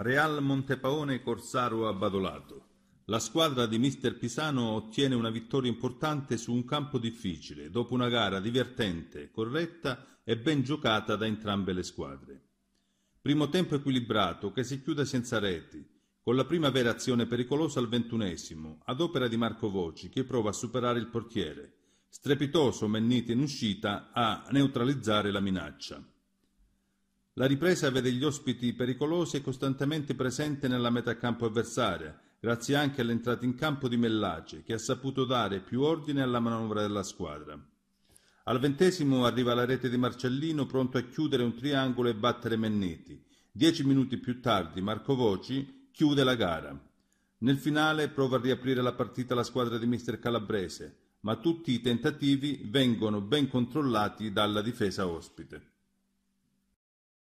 Real Montepaone Corsaro Abbadolato. La squadra di mister Pisano ottiene una vittoria importante su un campo difficile, dopo una gara divertente, corretta e ben giocata da entrambe le squadre. Primo tempo equilibrato che si chiude senza reti, con la prima vera azione pericolosa al ventunesimo, ad opera di Marco Voci che prova a superare il portiere. Strepitoso Menniti in uscita a neutralizzare la minaccia. La ripresa vede gli ospiti pericolosi e costantemente presente nella metà campo avversaria, grazie anche all'entrata in campo di Mellace, che ha saputo dare più ordine alla manovra della squadra. Al ventesimo arriva la rete di Marcellino pronto a chiudere un triangolo e battere Menneti. Dieci minuti più tardi Marco Voci chiude la gara. Nel finale prova a riaprire la partita la squadra di mister Calabrese, ma tutti i tentativi vengono ben controllati dalla difesa ospite.